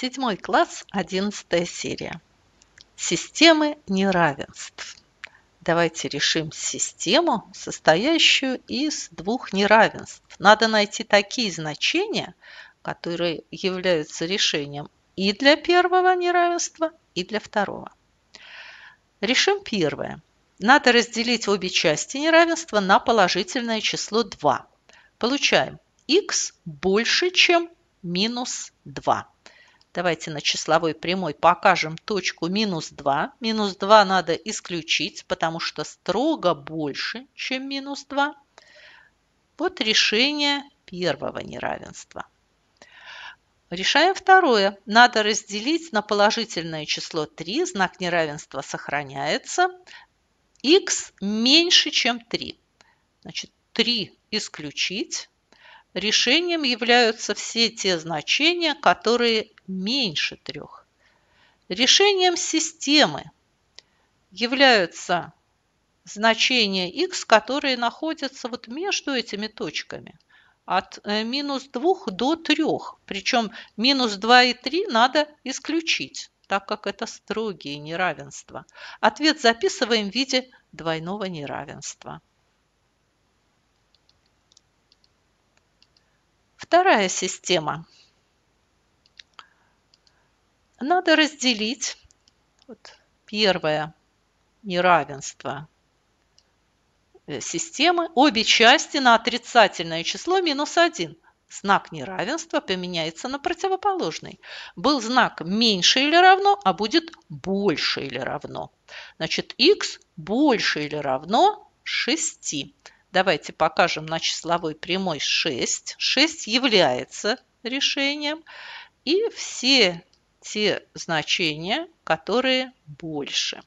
Седьмой класс, одиннадцатая серия. Системы неравенств. Давайте решим систему, состоящую из двух неравенств. Надо найти такие значения, которые являются решением и для первого неравенства, и для второго. Решим первое. Надо разделить обе части неравенства на положительное число 2. Получаем x больше, чем минус 2. Давайте на числовой прямой покажем точку минус 2. Минус 2 надо исключить, потому что строго больше, чем минус 2. Вот решение первого неравенства. Решаем второе. Надо разделить на положительное число 3. Знак неравенства сохраняется. x меньше, чем 3. Значит, 3 исключить. Решением являются все те значения, которые меньше трех. Решением системы являются значения x, которые находятся вот между этими точками – от э, минус 2 до 3. Причем минус 2 и 3 надо исключить, так как это строгие неравенства. Ответ записываем в виде двойного неравенства. Вторая система. Надо разделить вот, первое неравенство э, системы, обе части на отрицательное число минус 1 знак неравенства поменяется на противоположный. Был знак меньше или равно, а будет больше или равно. Значит, x больше или равно 6. Давайте покажем на числовой прямой 6. 6 является решением. И все те значения, которые больше.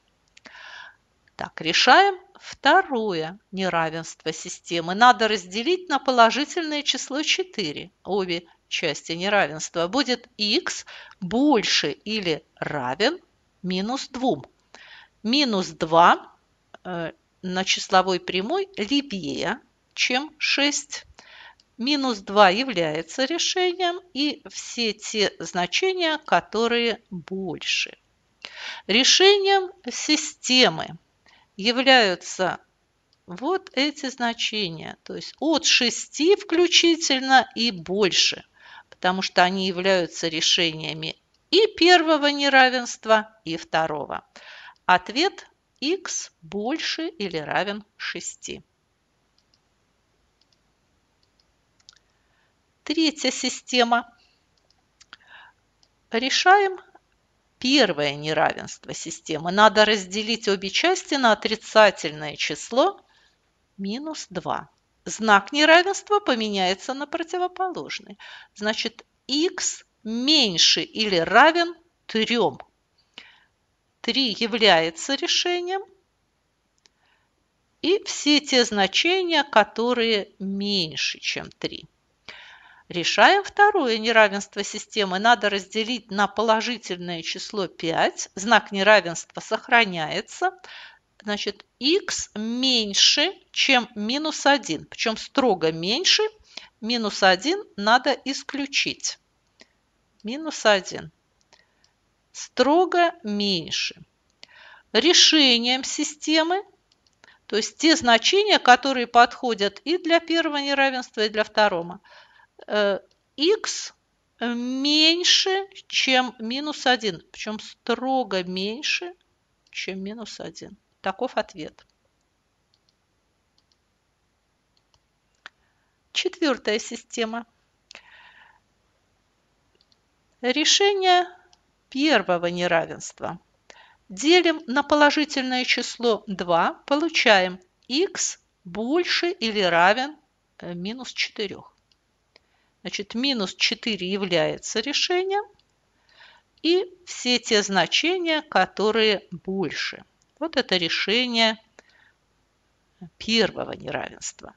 Так, решаем второе неравенство системы. Надо разделить на положительное число 4. Обе части неравенства будет x больше или равен минус 2. Минус 2 на числовой прямой левее, чем 6. Минус 2 является решением и все те значения, которые больше. Решением системы являются вот эти значения, то есть от 6 включительно и больше, потому что они являются решениями и первого неравенства, и второго. Ответ x больше или равен 6. Третья система. Решаем первое неравенство системы. Надо разделить обе части на отрицательное число минус 2. Знак неравенства поменяется на противоположный. Значит, x меньше или равен 3. 3 является решением. И все те значения, которые меньше, чем 3. Решаем второе неравенство системы. Надо разделить на положительное число 5. Знак неравенства сохраняется. Значит, x меньше, чем минус 1. Причем строго меньше. Минус 1 надо исключить. Минус 1 строго меньше. Решением системы, то есть те значения, которые подходят и для первого неравенства, и для второго, x э, меньше, чем минус 1, причем строго меньше, чем минус 1. Таков ответ. Четвертая система. Решение первого неравенства. Делим на положительное число 2, получаем x больше или равен э, минус 4. Значит, минус 4 является решением и все те значения, которые больше. Вот это решение первого неравенства.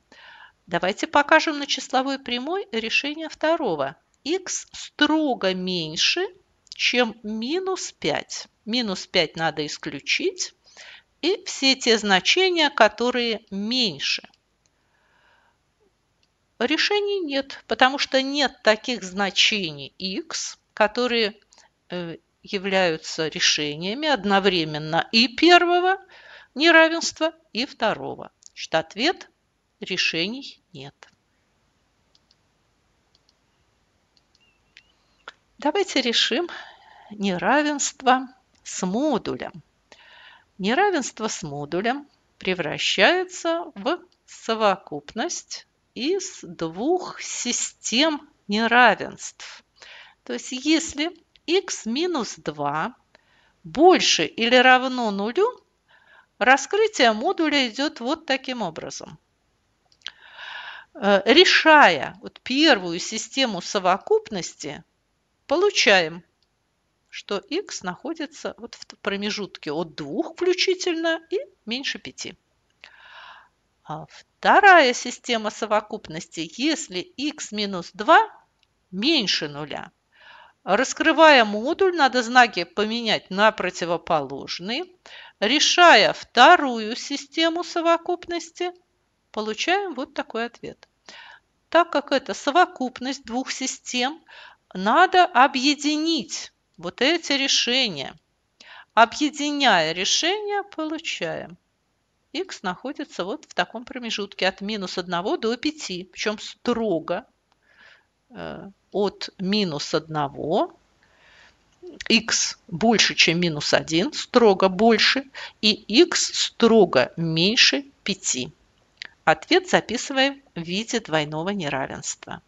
Давайте покажем на числовой прямой решение второго. x строго меньше чем минус 5. Минус 5 надо исключить. И все те значения, которые меньше. Решений нет, потому что нет таких значений x, которые э, являются решениями одновременно и первого неравенства, и второго. Значит, ответ – решений нет. Давайте решим неравенство с модулем. Неравенство с модулем превращается в совокупность из двух систем неравенств. То есть если x минус 2 больше или равно нулю, раскрытие модуля идет вот таким образом. Э, решая вот первую систему совокупности, получаем что x находится вот в промежутке от 2 включительно и меньше 5. А вторая система совокупности, если x минус 2 меньше нуля. Раскрывая модуль, надо знаки поменять на противоположные. Решая вторую систему совокупности, получаем вот такой ответ. Так как это совокупность двух систем, надо объединить вот эти решения. Объединяя решения, получаем. Х находится вот в таком промежутке от минус 1 до 5, причем строго э, от минус 1 x больше, чем минус 1, строго больше, и x строго меньше 5. Ответ записываем в виде двойного неравенства.